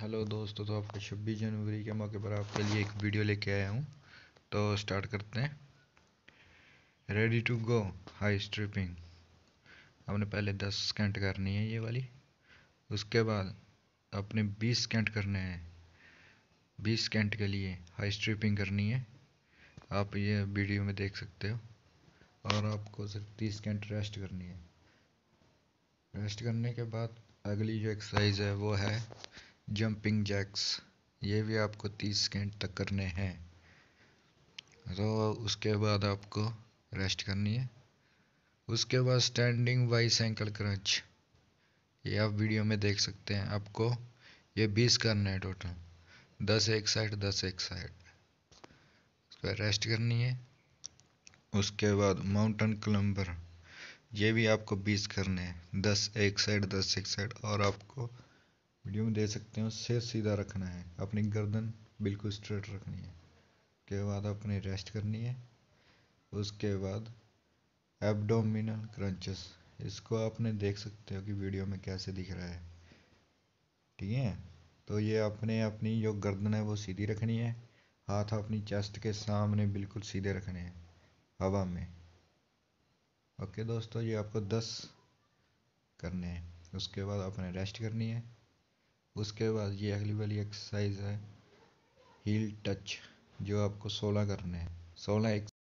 hello दोस्तों तो आपको छब्बीस जनवरी के मौके पर आपके लिए एक वीडियो लेके आया हूँ तो स्टार्ट करते हैं ready to go high stripping आपने पहले दस स्कैंट करनी है ये वाली उसके बाद आपने बीस स्कैंट करने हैं बीस स्कैंट के लिए हाई स्ट्रिपिंग करनी है आप ये वीडियो में देख सकते हो और आपको सिर्फ तीस स्कैंट रेस्ट करनी है रेस्ट करने के बाद अगली जो एक्सरसाइज है वो है जंपिंग जैक्स ये भी आपको तीस सेकेंड तक करने हैं तो उसके बाद आपको रेस्ट करनी है उसके बाद स्टैंडिंग वाइस एंकल क्रंच ये आप वीडियो में देख सकते हैं आपको ये बीस करना है टोटल दस एक साइड दस एक साइड उस पर रेस्ट करनी है उसके बाद माउंटेन क्लम्बर ये भी आपको बीस करने हैं दस एक साइड दस एक साइड और आपको वीडियो में दे सकते हो सिर सीधा रखना है अपनी गर्दन बिल्कुल स्ट्रेट रखनी है उसके बाद अपने रेस्ट करनी है उसके बाद एब्डोमिनल क्रंचेस इसको आपने देख सकते हो कि वीडियो में कैसे दिख रहा है ठीक है तो ये आपने अपनी जो गर्दन है वो सीधी रखनी है हाथ अपनी चेस्ट के सामने बिल्कुल सीधे रखने हैं हवा में ओके दोस्तों ये आपको दस करने हैं उसके बाद आपने रेस्ट करनी है उसके बाद ये अगली वाली एक्सरसाइज है हील टच जो आपको सोलह करने हैं सोलह एक